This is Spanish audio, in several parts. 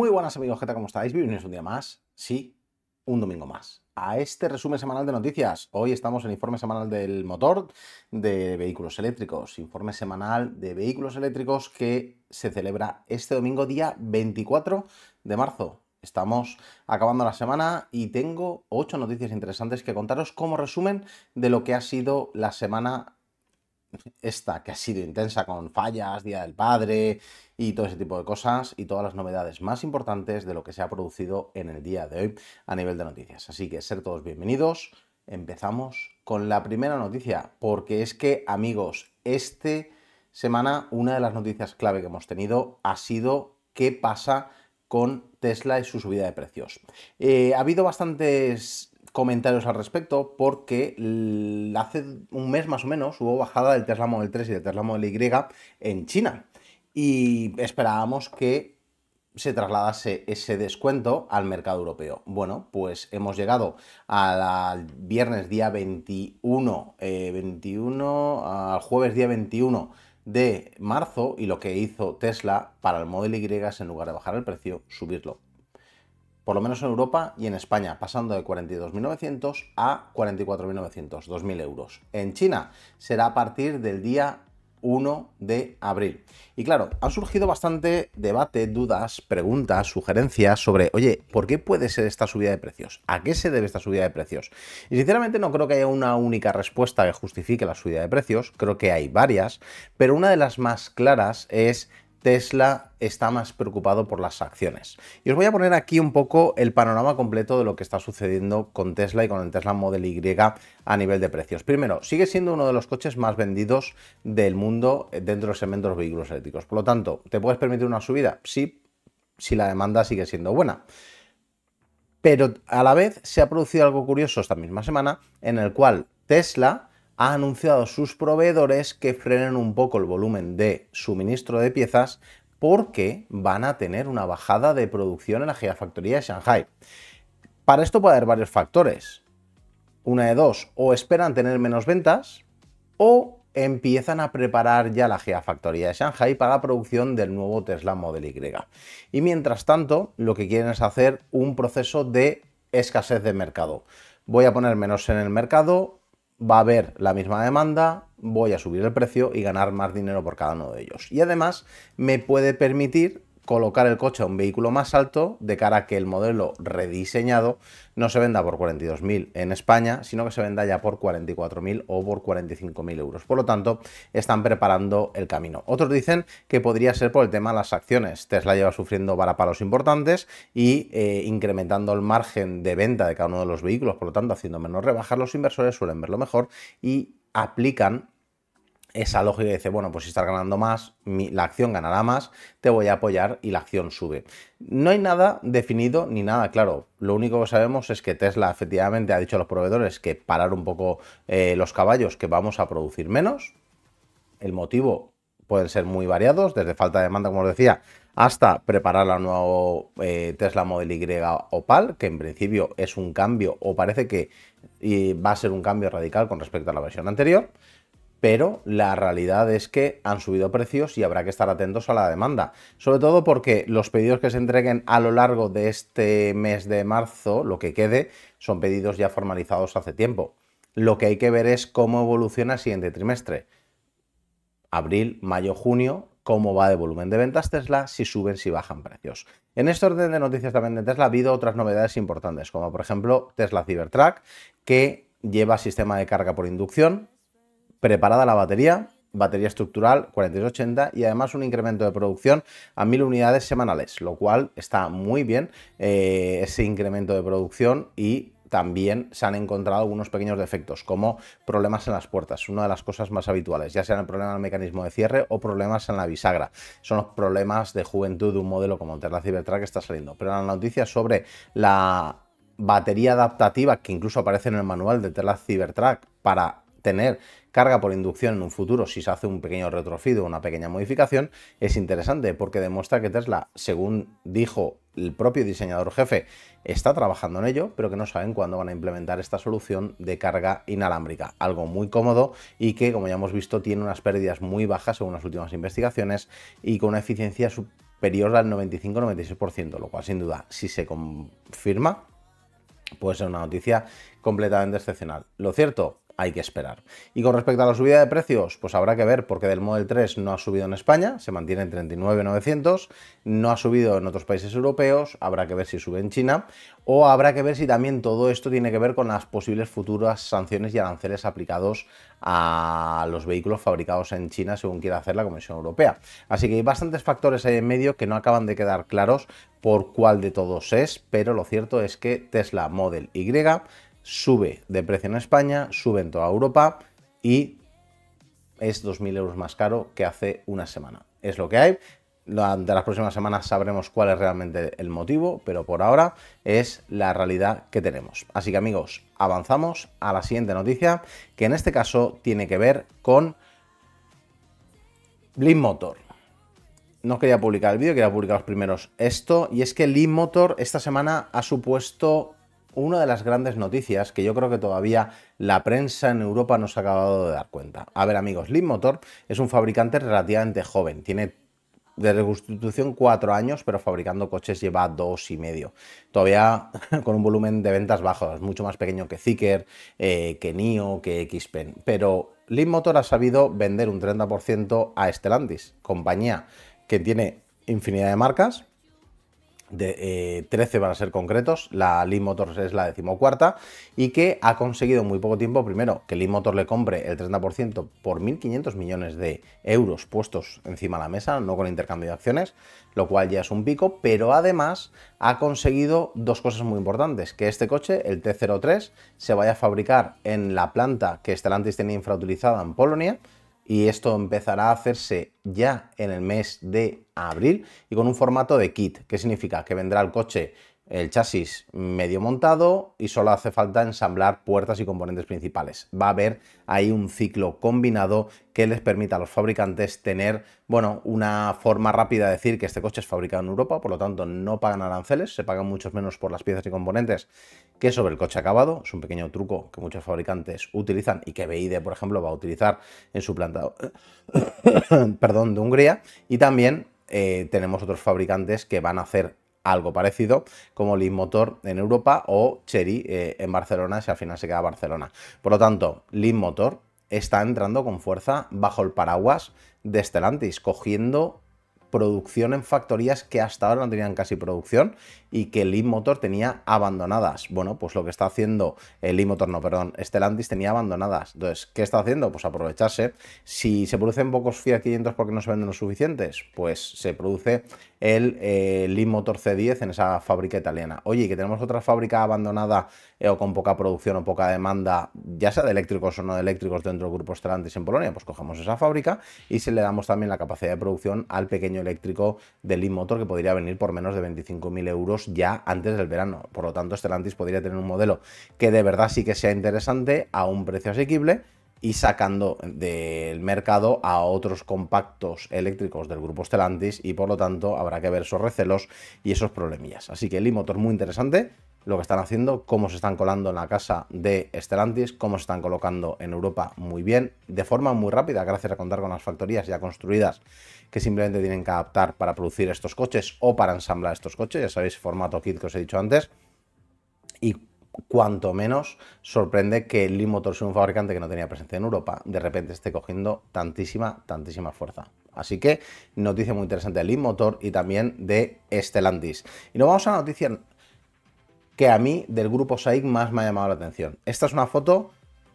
Muy buenas amigos, ¿qué tal? ¿Cómo estáis? Bienvenidos un día más, sí, un domingo más, a este resumen semanal de noticias. Hoy estamos en informe semanal del motor de vehículos eléctricos, informe semanal de vehículos eléctricos que se celebra este domingo día 24 de marzo. Estamos acabando la semana y tengo ocho noticias interesantes que contaros como resumen de lo que ha sido la semana esta que ha sido intensa con fallas, Día del Padre y todo ese tipo de cosas y todas las novedades más importantes de lo que se ha producido en el día de hoy a nivel de noticias. Así que ser todos bienvenidos. Empezamos con la primera noticia, porque es que amigos, esta semana una de las noticias clave que hemos tenido ha sido qué pasa con Tesla y su subida de precios. Eh, ha habido bastantes comentarios al respecto porque hace un mes más o menos hubo bajada del Tesla Model 3 y del Tesla Model Y en China y esperábamos que se trasladase ese descuento al mercado europeo. Bueno, pues hemos llegado al viernes día 21, 21, eh, al jueves día 21 de marzo y lo que hizo Tesla para el Model Y es en lugar de bajar el precio, subirlo por lo menos en Europa y en España, pasando de 42.900 a 44.900, 2.000 euros. En China será a partir del día 1 de abril. Y claro, ha surgido bastante debate, dudas, preguntas, sugerencias sobre, oye, ¿por qué puede ser esta subida de precios? ¿A qué se debe esta subida de precios? Y sinceramente no creo que haya una única respuesta que justifique la subida de precios, creo que hay varias, pero una de las más claras es Tesla está más preocupado por las acciones. Y os voy a poner aquí un poco el panorama completo de lo que está sucediendo con Tesla y con el Tesla Model Y a nivel de precios. Primero, sigue siendo uno de los coches más vendidos del mundo eh, dentro del segmento de los vehículos eléctricos. Por lo tanto, ¿te puedes permitir una subida? Sí, si la demanda sigue siendo buena. Pero a la vez se ha producido algo curioso esta misma semana en el cual Tesla ha anunciado a sus proveedores que frenen un poco el volumen de suministro de piezas porque van a tener una bajada de producción en la gigafactoría de Shanghai. Para esto puede haber varios factores. Una de dos, o esperan tener menos ventas o empiezan a preparar ya la factoría de Shanghai para la producción del nuevo Tesla Model Y. Y mientras tanto, lo que quieren es hacer un proceso de escasez de mercado. Voy a poner menos en el mercado, va a haber la misma demanda, voy a subir el precio y ganar más dinero por cada uno de ellos. Y además me puede permitir colocar el coche a un vehículo más alto de cara a que el modelo rediseñado no se venda por 42.000 en España, sino que se venda ya por 44.000 o por 45.000 euros. Por lo tanto, están preparando el camino. Otros dicen que podría ser por el tema de las acciones. Tesla lleva sufriendo varapalos importantes y eh, incrementando el margen de venta de cada uno de los vehículos, por lo tanto, haciendo menos rebajas, los inversores suelen verlo mejor y aplican esa lógica dice, bueno, pues si estás ganando más, la acción ganará más, te voy a apoyar y la acción sube. No hay nada definido ni nada claro. Lo único que sabemos es que Tesla efectivamente ha dicho a los proveedores que parar un poco eh, los caballos, que vamos a producir menos. El motivo pueden ser muy variados, desde falta de demanda, como os decía, hasta preparar la nueva eh, Tesla Model Y Opal, que en principio es un cambio o parece que va a ser un cambio radical con respecto a la versión anterior pero la realidad es que han subido precios y habrá que estar atentos a la demanda. Sobre todo porque los pedidos que se entreguen a lo largo de este mes de marzo, lo que quede, son pedidos ya formalizados hace tiempo. Lo que hay que ver es cómo evoluciona el siguiente trimestre. Abril, mayo, junio, cómo va de volumen de ventas Tesla, si suben, si bajan precios. En este orden de noticias también de Tesla ha habido otras novedades importantes, como por ejemplo Tesla Cybertruck, que lleva sistema de carga por inducción, preparada la batería, batería estructural 4680 y además un incremento de producción a 1000 unidades semanales, lo cual está muy bien eh, ese incremento de producción y también se han encontrado algunos pequeños defectos, como problemas en las puertas, una de las cosas más habituales, ya sea el problema del mecanismo de cierre o problemas en la bisagra. Son los problemas de juventud de un modelo como el Tesla Cybertruck que está saliendo. Pero la noticia sobre la batería adaptativa que incluso aparece en el manual de Tesla Cybertruck para tener carga por inducción en un futuro si se hace un pequeño retrofit o una pequeña modificación es interesante porque demuestra que Tesla, según dijo el propio diseñador jefe, está trabajando en ello, pero que no saben cuándo van a implementar esta solución de carga inalámbrica, algo muy cómodo y que, como ya hemos visto, tiene unas pérdidas muy bajas según las últimas investigaciones y con una eficiencia superior al 95-96%, lo cual sin duda, si se confirma, puede ser una noticia completamente excepcional. Lo cierto hay que esperar. Y con respecto a la subida de precios, pues habrá que ver, porque del Model 3 no ha subido en España, se mantiene en 39.900, no ha subido en otros países europeos, habrá que ver si sube en China, o habrá que ver si también todo esto tiene que ver con las posibles futuras sanciones y aranceles aplicados a los vehículos fabricados en China, según quiera hacer la Comisión Europea. Así que hay bastantes factores ahí en medio que no acaban de quedar claros por cuál de todos es, pero lo cierto es que Tesla Model Y sube de precio en España, sube en toda Europa y es 2.000 euros más caro que hace una semana. Es lo que hay. Durante las próximas semanas sabremos cuál es realmente el motivo, pero por ahora es la realidad que tenemos. Así que amigos, avanzamos a la siguiente noticia, que en este caso tiene que ver con Blind Motor. No quería publicar el vídeo, quería los primeros esto, y es que Lean Motor esta semana ha supuesto una de las grandes noticias que yo creo que todavía la prensa en Europa no se ha acabado de dar cuenta. A ver amigos, Motor es un fabricante relativamente joven, tiene de reconstitución cuatro años, pero fabricando coches lleva dos y medio. Todavía con un volumen de ventas bajo, es mucho más pequeño que Zicker, eh, que NIO, que XPEN. Pero Motor ha sabido vender un 30% a Stellantis, compañía que tiene infinidad de marcas, de, 13 eh, van para ser concretos, la Lean Motors es la decimocuarta, y que ha conseguido en muy poco tiempo, primero, que Lean Motors le compre el 30% por 1.500 millones de euros puestos encima de la mesa, no con intercambio de acciones, lo cual ya es un pico, pero además ha conseguido dos cosas muy importantes, que este coche, el T03, se vaya a fabricar en la planta que Stellantis tenía infrautilizada en Polonia, y esto empezará a hacerse ya en el mes de abril y con un formato de kit. que significa? Que vendrá el coche el chasis medio montado y solo hace falta ensamblar puertas y componentes principales. Va a haber ahí un ciclo combinado que les permita a los fabricantes tener, bueno, una forma rápida de decir que este coche es fabricado en Europa, por lo tanto no pagan aranceles, se pagan muchos menos por las piezas y componentes que sobre el coche acabado. Es un pequeño truco que muchos fabricantes utilizan y que BID, por ejemplo, va a utilizar en su planta perdón, de Hungría. Y también eh, tenemos otros fabricantes que van a hacer algo parecido como Motor en Europa o Chery eh, en Barcelona si al final se queda Barcelona. Por lo tanto, Motor está entrando con fuerza bajo el paraguas de Stellantis, cogiendo producción en factorías que hasta ahora no tenían casi producción y que el e-motor tenía abandonadas. Bueno, pues lo que está haciendo el eh, e-motor, no, perdón, Stellantis tenía abandonadas. Entonces, ¿qué está haciendo? Pues aprovecharse. Si se producen pocos Fiat 500 porque no se venden los suficientes, pues se produce el eh, motor C10 en esa fábrica italiana. Oye, que tenemos otra fábrica abandonada eh, o con poca producción o poca demanda, ya sea de eléctricos o no de eléctricos dentro del grupo Stellantis en Polonia, pues cogemos esa fábrica y se le damos también la capacidad de producción al pequeño eléctrico del e-motor que podría venir por menos de 25.000 euros ya antes del verano. Por lo tanto, Stellantis podría tener un modelo que de verdad sí que sea interesante a un precio asequible y sacando del mercado a otros compactos eléctricos del grupo Stellantis y por lo tanto habrá que ver esos recelos y esos problemillas. Así que el e-motor muy interesante lo que están haciendo, cómo se están colando en la casa de Estelantis, cómo se están colocando en Europa muy bien, de forma muy rápida, gracias a contar con las factorías ya construidas que simplemente tienen que adaptar para producir estos coches o para ensamblar estos coches, ya sabéis, formato kit que os he dicho antes, y cuanto menos sorprende que Motor sea un fabricante que no tenía presencia en Europa, de repente esté cogiendo tantísima, tantísima fuerza. Así que noticia muy interesante de Lean Motor y también de Estelantis. Y nos vamos a la noticia que a mí del grupo SAIC más me ha llamado la atención. Esta es una foto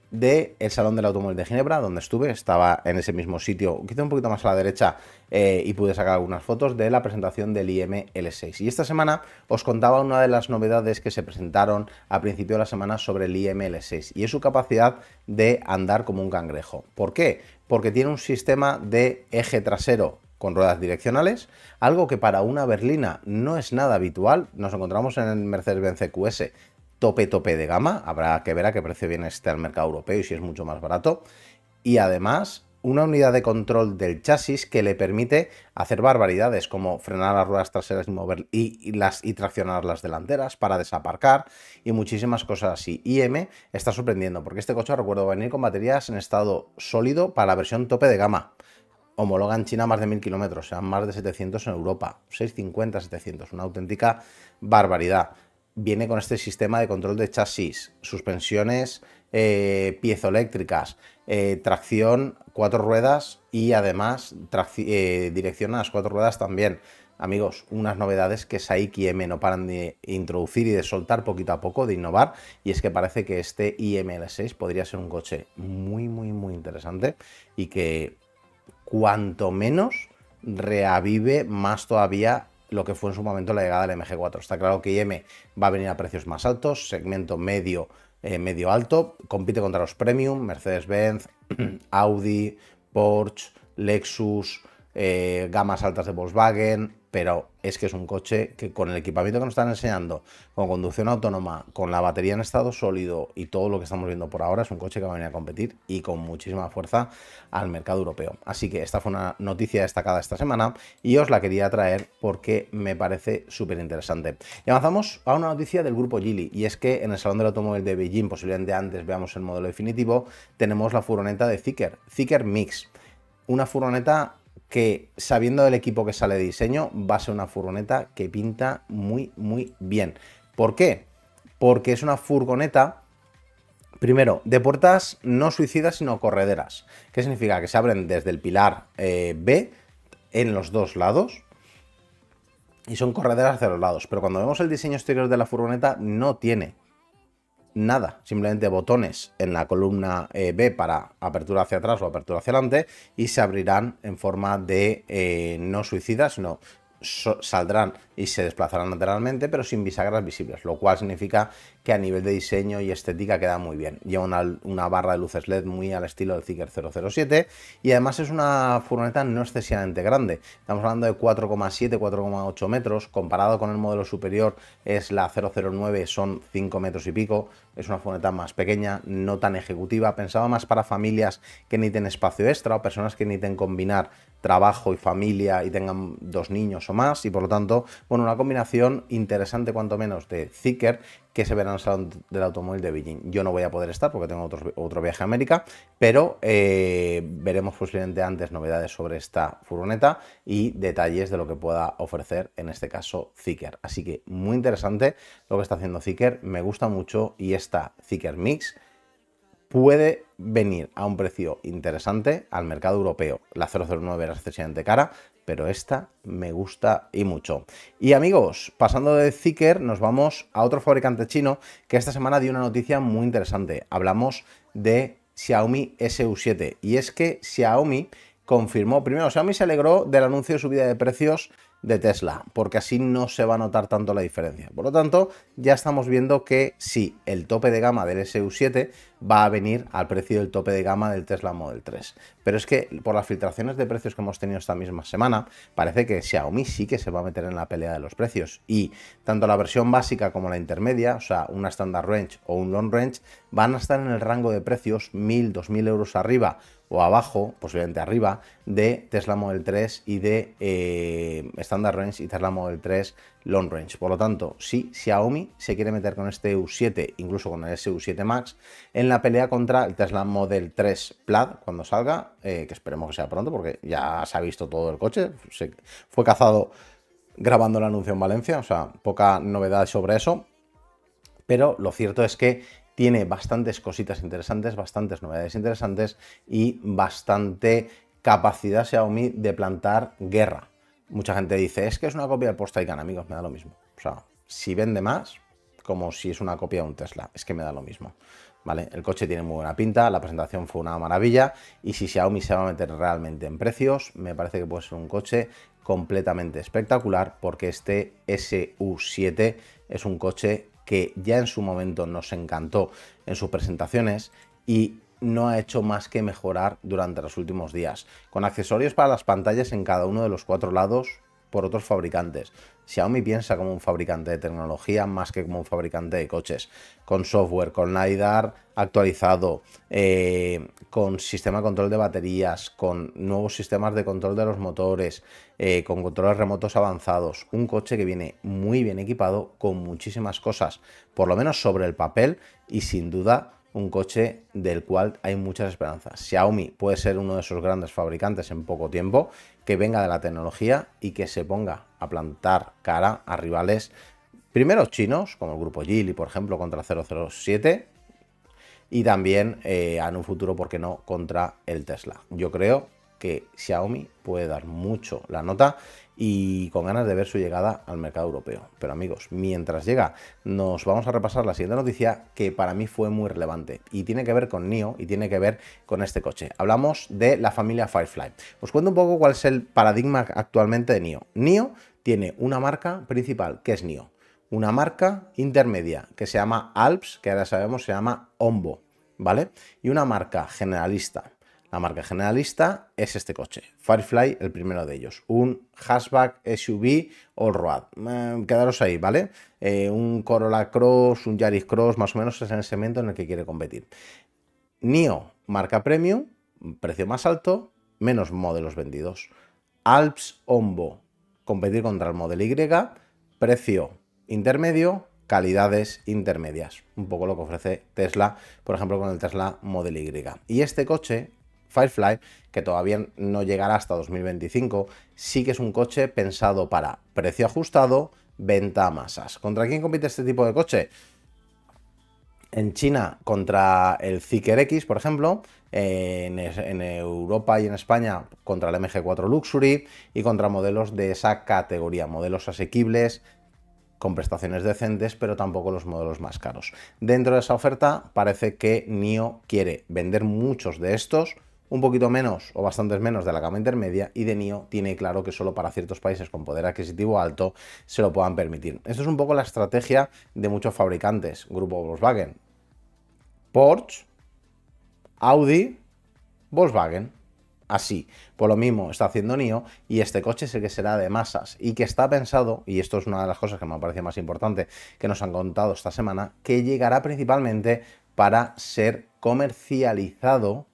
del Salón del Automóvil de Ginebra, donde estuve, estaba en ese mismo sitio, quizá un poquito más a la derecha, eh, y pude sacar algunas fotos de la presentación del IML6. Y esta semana os contaba una de las novedades que se presentaron a principio de la semana sobre el IML6, y es su capacidad de andar como un cangrejo. ¿Por qué? Porque tiene un sistema de eje trasero con ruedas direccionales, algo que para una berlina no es nada habitual. Nos encontramos en el Mercedes-Benz EQS tope tope de gama, habrá que ver a qué precio viene este al mercado europeo y si es mucho más barato. Y además, una unidad de control del chasis que le permite hacer barbaridades como frenar las ruedas traseras y, mover, y, las, y traccionar las delanteras para desaparcar y muchísimas cosas así. IM está sorprendiendo porque este coche, recuerdo, venir con baterías en estado sólido para la versión tope de gama, homologa en China más de 1.000 kilómetros, sean más de 700 en Europa, 650, 700, una auténtica barbaridad. Viene con este sistema de control de chasis, suspensiones eh, piezoeléctricas, eh, tracción cuatro ruedas y además eh, dirección a las cuatro ruedas también. Amigos, unas novedades que Saiki M e no paran de introducir y de soltar poquito a poco, de innovar, y es que parece que este IML6 e podría ser un coche muy, muy, muy interesante y que cuanto menos reavive más todavía lo que fue en su momento la llegada del MG4. Está claro que IM va a venir a precios más altos, segmento medio, eh, medio alto, compite contra los premium, Mercedes-Benz, Audi, Porsche, Lexus, eh, gamas altas de Volkswagen, pero es que es un coche que con el equipamiento que nos están enseñando, con conducción autónoma, con la batería en estado sólido y todo lo que estamos viendo por ahora, es un coche que va a venir a competir y con muchísima fuerza al mercado europeo. Así que esta fue una noticia destacada esta semana y os la quería traer porque me parece súper interesante. Y avanzamos a una noticia del grupo Gili y es que en el Salón del Automóvil de Beijing, posiblemente antes veamos el modelo definitivo, tenemos la furoneta de Zicker, Zicker Mix. Una furoneta que sabiendo del equipo que sale de diseño, va a ser una furgoneta que pinta muy, muy bien. ¿Por qué? Porque es una furgoneta, primero, de puertas no suicidas, sino correderas. ¿Qué significa? Que se abren desde el pilar eh, B en los dos lados, y son correderas hacia los lados. Pero cuando vemos el diseño exterior de la furgoneta, no tiene nada, simplemente botones en la columna eh, B para apertura hacia atrás o apertura hacia adelante y se abrirán en forma de eh, no suicidas, no saldrán y se desplazarán lateralmente pero sin bisagras visibles, lo cual significa que a nivel de diseño y estética queda muy bien. Lleva una, barra de luces LED muy al estilo del Zicker 007 y además es una furgoneta no excesivamente grande. Estamos hablando de 4,7, 4,8 metros. Comparado con el modelo superior es la 009, son 5 metros y pico. Es una furgoneta más pequeña, no tan ejecutiva. Pensaba más para familias que tienen espacio extra o personas que necesiten combinar trabajo y familia y tengan dos niños o más y por lo tanto, bueno, una combinación interesante cuanto menos de Zicker que se verá en el Salón del Automóvil de Beijing. Yo no voy a poder estar porque tengo otro, otro viaje a América, pero eh, veremos posiblemente antes novedades sobre esta furgoneta y detalles de lo que pueda ofrecer, en este caso, Zicker. Así que muy interesante lo que está haciendo Zicker, me gusta mucho y esta Zicker Mix puede venir a un precio interesante al mercado europeo. La 009 era excesivamente cara, pero esta me gusta y mucho. Y amigos, pasando de Zicker, nos vamos a otro fabricante chino que esta semana dio una noticia muy interesante. Hablamos de Xiaomi SU7 y es que Xiaomi confirmó, primero Xiaomi se alegró del anuncio de subida de precios de Tesla, porque así no se va a notar tanto la diferencia. Por lo tanto, ya estamos viendo que sí, el tope de gama del SU7 va a venir al precio del tope de gama del Tesla Model 3. Pero es que por las filtraciones de precios que hemos tenido esta misma semana, parece que Xiaomi sí que se va a meter en la pelea de los precios. Y tanto la versión básica como la intermedia, o sea, una standard range o un long range, van a estar en el rango de precios 1.000, 2.000 euros arriba o abajo, posiblemente arriba, de Tesla Model 3 y de eh, Standard Range y Tesla Model 3 Long Range. Por lo tanto, si Xiaomi se quiere meter con este U7, incluso con el SU7 Max, en la pelea contra el Tesla Model 3 Plaid cuando salga, eh, que esperemos que sea pronto porque ya se ha visto todo el coche, fue cazado grabando el anuncio en Valencia, o sea, poca novedad sobre eso. Pero lo cierto es que tiene bastantes cositas interesantes, bastantes novedades interesantes y bastante capacidad Xiaomi de plantar guerra. Mucha gente dice, es que es una copia del Taycan, amigos, me da lo mismo. O sea, si vende más, como si es una copia de un Tesla, es que me da lo mismo. ¿Vale? El coche tiene muy buena pinta, la presentación fue una maravilla y si Xiaomi se va a meter realmente en precios, me parece que puede ser un coche completamente espectacular porque este SU7 es un coche que ya en su momento nos encantó en sus presentaciones y no ha hecho más que mejorar durante los últimos días, con accesorios para las pantallas en cada uno de los cuatro lados por otros fabricantes, Xiaomi piensa como un fabricante de tecnología más que como un fabricante de coches, con software, con LiDAR actualizado, eh, con sistema de control de baterías, con nuevos sistemas de control de los motores, eh, con controles remotos avanzados. Un coche que viene muy bien equipado con muchísimas cosas, por lo menos sobre el papel y sin duda un coche del cual hay muchas esperanzas. Xiaomi puede ser uno de esos grandes fabricantes en poco tiempo que venga de la tecnología y que se ponga a plantar cara a rivales, primero chinos, como el grupo Geely, por ejemplo, contra 007, y también eh, en un futuro, ¿por qué no?, contra el Tesla. Yo creo que Xiaomi puede dar mucho la nota y con ganas de ver su llegada al mercado europeo. Pero amigos, mientras llega, nos vamos a repasar la siguiente noticia que para mí fue muy relevante y tiene que ver con NIO y tiene que ver con este coche. Hablamos de la familia Firefly. Os cuento un poco cuál es el paradigma actualmente de NIO. NIO tiene una marca principal que es NIO, una marca intermedia que se llama Alps, que ahora sabemos se llama Ombo, ¿vale? Y una marca generalista marca generalista es este coche, Firefly, el primero de ellos. Un hatchback SUV o road mm, quedaros ahí, ¿vale? Eh, un Corolla Cross, un Yaris Cross, más o menos es el segmento en el que quiere competir. NIO, marca premium, precio más alto, menos modelos vendidos. Alps Ombo, competir contra el modelo Y, precio intermedio, calidades intermedias, un poco lo que ofrece Tesla, por ejemplo, con el Tesla Model Y. Y este coche Firefly, que todavía no llegará hasta 2025, sí que es un coche pensado para precio ajustado, venta a masas. ¿Contra quién compite este tipo de coche? En China contra el Zicker X, por ejemplo, en, en, Europa y en España contra el MG4 Luxury y contra modelos de esa categoría, modelos asequibles con prestaciones decentes, pero tampoco los modelos más caros. Dentro de esa oferta parece que NIO quiere vender muchos de estos, un poquito menos o bastantes menos de la gama intermedia y de NIO tiene claro que solo para ciertos países con poder adquisitivo alto se lo puedan permitir. Esto es un poco la estrategia de muchos fabricantes, grupo Volkswagen, Porsche, Audi, Volkswagen. Así, por pues lo mismo está haciendo NIO y este coche es el que será de masas y que está pensado, y esto es una de las cosas que me parece más importante que nos han contado esta semana, que llegará principalmente para ser comercializado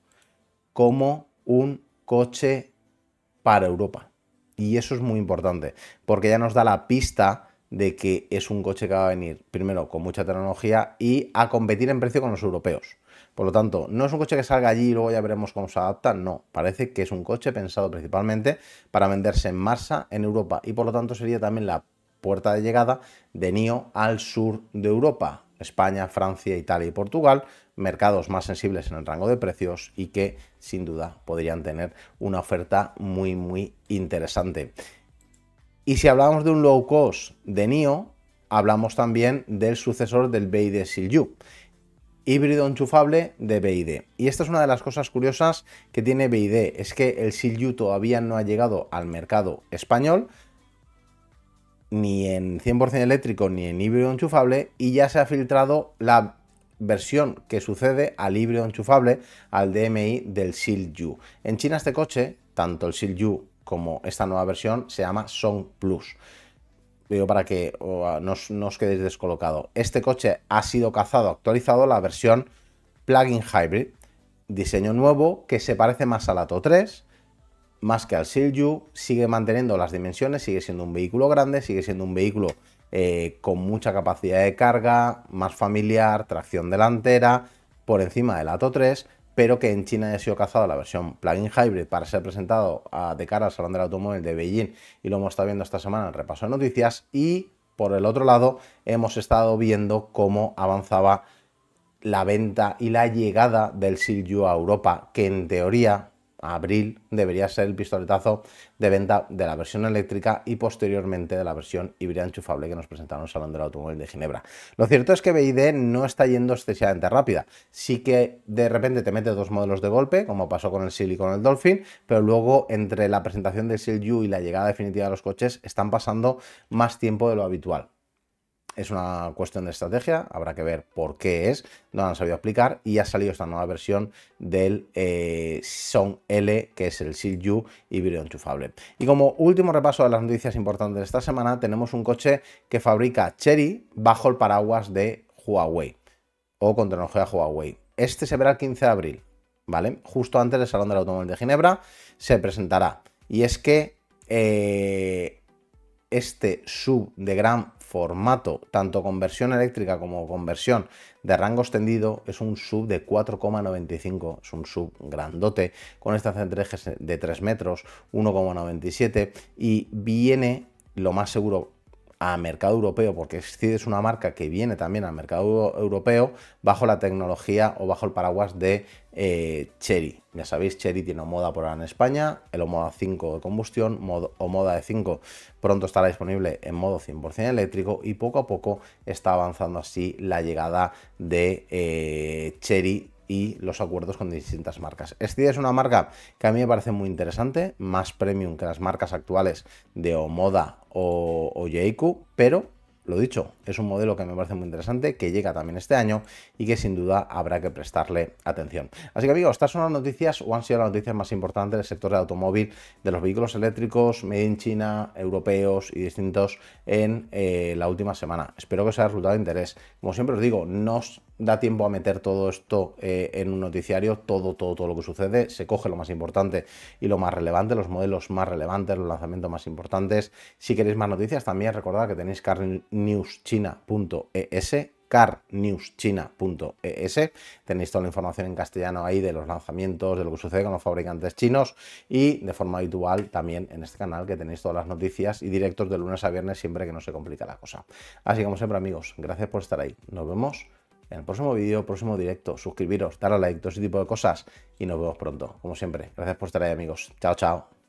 como un coche para Europa. Y eso es muy importante, porque ya nos da la pista de que es un coche que va a venir, primero, con mucha tecnología y a competir en precio con los europeos. Por lo tanto, no es un coche que salga allí y luego ya veremos cómo se adapta, no. Parece que es un coche pensado principalmente para venderse en masa en Europa y por lo tanto sería también la puerta de llegada de NIO al sur de Europa, España, Francia, Italia y Portugal, mercados más sensibles en el rango de precios y que sin duda podrían tener una oferta muy muy interesante. Y si hablamos de un low cost de NIO, hablamos también del sucesor del BID Silju, híbrido enchufable de BID. Y esta es una de las cosas curiosas que tiene BID, es que el Silju todavía no ha llegado al mercado español, ni en 100% eléctrico ni en híbrido enchufable, y ya se ha filtrado la versión que sucede al híbrido enchufable, al DMI del SILU. En China este coche, tanto el SILU como esta nueva versión, se llama Song Plus. Digo para que no os, quedéis descolocado. Este coche ha sido cazado, actualizado la versión plug-in hybrid. Diseño nuevo que se parece más al Ato 3, más que al Silju, sigue manteniendo las dimensiones, sigue siendo un vehículo grande, sigue siendo un vehículo eh, con mucha capacidad de carga, más familiar, tracción delantera, por encima del Ato 3, pero que en China ha sido cazado la versión plug-in hybrid para ser presentado ah, de cara al Salón del Automóvil de Beijing y lo hemos estado viendo esta semana en el repaso de noticias y por el otro lado hemos estado viendo cómo avanzaba la venta y la llegada del Silju a Europa, que en teoría abril debería ser el pistoletazo de venta de la versión eléctrica y posteriormente de la versión híbrida enchufable que nos presentaron en el Salón del Automóvil de Ginebra. Lo cierto es que BID no está yendo excesivamente rápida. Sí que de repente te mete dos modelos de golpe, como pasó con el Sil y con el Dolphin, pero luego entre la presentación del Sil U y la llegada definitiva de los coches están pasando más tiempo de lo habitual. Es una cuestión de estrategia, habrá que ver por qué es, no han sabido explicar y ha salido esta nueva versión del eh, L, que es el SILJU U híbrido enchufable. Y como último repaso de las noticias importantes de esta semana, tenemos un coche que fabrica Cherry bajo el paraguas de Huawei o con tecnología Huawei. Este se verá el 15 de abril, ¿vale? Justo antes del Salón del Automóvil de Ginebra se presentará. Y es que eh, este sub de gran formato, tanto conversión eléctrica como conversión de rango extendido, es un sub de 4,95, es un sub grandote, con estas ejes de 3 metros, 1,97 y viene lo más seguro a mercado europeo, porque es una marca que viene también al mercado europeo bajo la tecnología o bajo el paraguas de eh, Cherry. Ya sabéis, Cherry tiene moda por ahora en España, el moda 5 de combustión o moda de 5 pronto estará disponible en modo 100% eléctrico y poco a poco está avanzando así la llegada de eh, Cherry y los acuerdos con distintas marcas. Este es una marca que a mí me parece muy interesante, más premium que las marcas actuales de Omoda o, o pero lo dicho, es un modelo que me parece muy interesante, que llega también este año y que sin duda habrá que prestarle atención. Así que amigos, estas son las noticias o han sido las noticias más importantes del sector del automóvil, de los vehículos eléctricos, made in China, europeos y distintos en eh, la última semana. Espero que os haya resultado de interés. Como siempre os digo, no os da tiempo a meter todo esto eh, en un noticiario, todo, todo, todo lo que sucede, se coge lo más importante y lo más relevante, los modelos más relevantes, los lanzamientos más importantes. Si queréis más noticias, también recordad que tenéis carnewschina.es carnewschina.es. Tenéis toda la información en castellano ahí de los lanzamientos, de lo que sucede con los fabricantes chinos y de forma habitual también en este canal que tenéis todas las noticias y directos de lunes a viernes siempre que no se complica la cosa. Así como siempre amigos, gracias por estar ahí. Nos vemos en el próximo vídeo, próximo directo. Suscribiros, darle a like, todo ese tipo de cosas y nos vemos pronto, como siempre. Gracias por estar ahí amigos. Chao, chao.